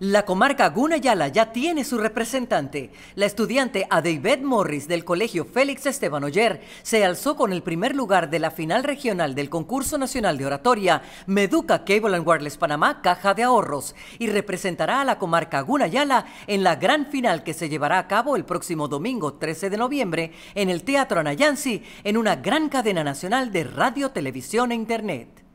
La comarca Gunayala ya tiene su representante. La estudiante Adeibet Morris del Colegio Félix Esteban Oyer se alzó con el primer lugar de la final regional del Concurso Nacional de Oratoria Meduca Cable and Wireless Panamá Caja de Ahorros y representará a la comarca Gunayala en la gran final que se llevará a cabo el próximo domingo 13 de noviembre en el Teatro Anayansi en una gran cadena nacional de radio, televisión e internet.